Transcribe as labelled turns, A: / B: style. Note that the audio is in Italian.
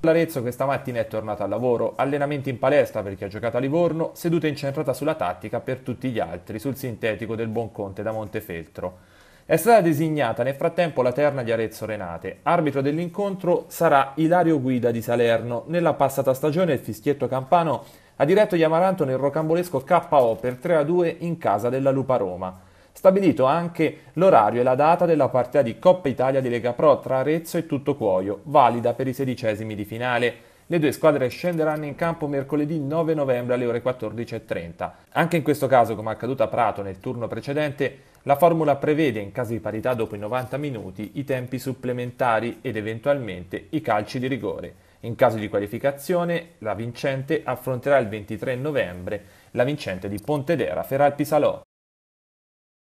A: L'Arezzo questa mattina è tornato al lavoro, allenamenti in palestra per chi ha giocato a Livorno, seduta incentrata sulla tattica per tutti gli altri sul sintetico del buon Conte da Montefeltro. È stata designata nel frattempo la terna di Arezzo Renate. Arbitro dell'incontro sarà Ilario Guida di Salerno. Nella passata stagione il fischietto campano ha diretto gli Amaranto nel rocambolesco KO per 3-2 in casa della Lupa Roma. Stabilito anche l'orario e la data della partita di Coppa Italia di Lega Pro tra Arezzo e Tutto Cuoio, valida per i sedicesimi di finale. Le due squadre scenderanno in campo mercoledì 9 novembre alle ore 14.30. Anche in questo caso, come accaduto a Prato nel turno precedente, la formula prevede, in caso di parità dopo i 90 minuti, i tempi supplementari ed eventualmente i calci di rigore. In caso di qualificazione, la vincente affronterà il 23 novembre la vincente di Pontedera Feral Pisalò.